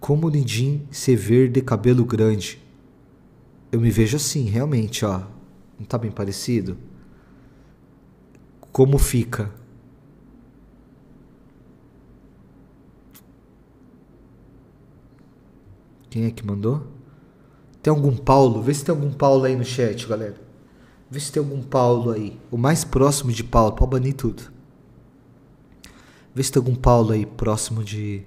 Como Nindim se ver de cabelo grande. Eu me vejo assim, realmente, ó. Não tá bem parecido? Como fica? Quem é que mandou? Tem algum Paulo? Vê se tem algum Paulo aí no chat, galera. Vê se tem algum Paulo aí. O mais próximo de Paulo. Pode banir tudo. Vê se tem algum Paulo aí próximo de